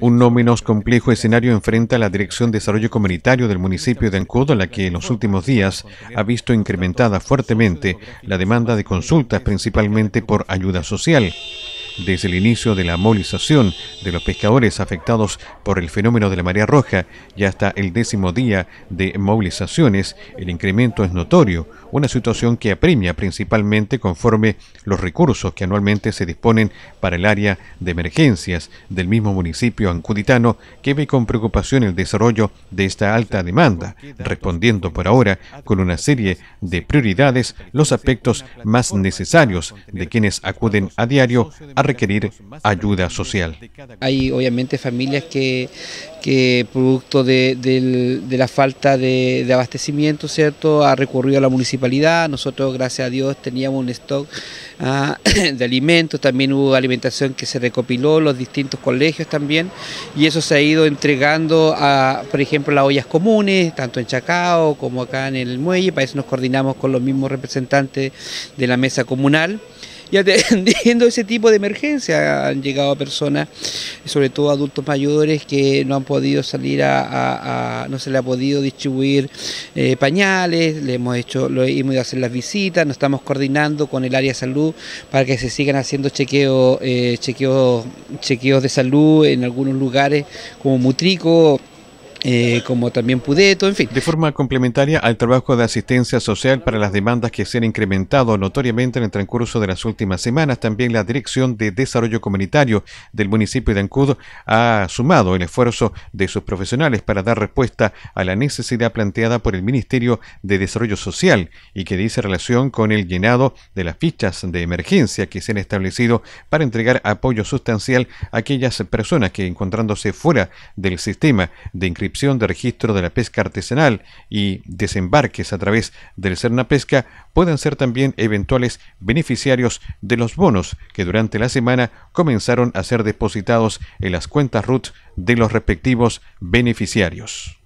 Un no menos complejo escenario enfrenta la Dirección de Desarrollo Comunitario del municipio de Ancudo, la que en los últimos días ha visto incrementada fuertemente la demanda de consultas, principalmente por ayuda social. Desde el inicio de la movilización de los pescadores afectados por el fenómeno de la marea roja y hasta el décimo día de movilizaciones, el incremento es notorio una situación que apremia principalmente conforme los recursos que anualmente se disponen para el área de emergencias del mismo municipio ancuditano que ve con preocupación el desarrollo de esta alta demanda, respondiendo por ahora con una serie de prioridades los aspectos más necesarios de quienes acuden a diario a requerir ayuda social. Hay obviamente familias que, que producto de, la falta de, abastecimiento, ¿cierto?, ha recurrido a la municipalidad nosotros gracias a Dios teníamos un stock ah, de alimentos, también hubo alimentación que se recopiló, los distintos colegios también, y eso se ha ido entregando a, por ejemplo, las ollas comunes, tanto en Chacao como acá en el muelle, para eso nos coordinamos con los mismos representantes de la mesa comunal y atendiendo ese tipo de emergencia han llegado personas, sobre todo adultos mayores que no han podido salir a, no se les ha podido distribuir eh, pañales, le hemos hecho, lo hemos ido a hacer las visitas, nos estamos coordinando con el área de salud para que se sigan haciendo chequeos, eh, chequeos, chequeos de salud en algunos lugares como Mutrico. Eh, como también Pudeto, en fin. De forma complementaria al trabajo de asistencia social para las demandas que se han incrementado notoriamente en el transcurso de las últimas semanas, también la Dirección de Desarrollo Comunitario del municipio de Ancud ha sumado el esfuerzo de sus profesionales para dar respuesta a la necesidad planteada por el Ministerio de Desarrollo Social y que dice relación con el llenado de las fichas de emergencia que se han establecido para entregar apoyo sustancial a aquellas personas que encontrándose fuera del sistema de inscripción de registro de la pesca artesanal y desembarques a través del Cerna Pesca pueden ser también eventuales beneficiarios de los bonos que durante la semana comenzaron a ser depositados en las cuentas RUT de los respectivos beneficiarios.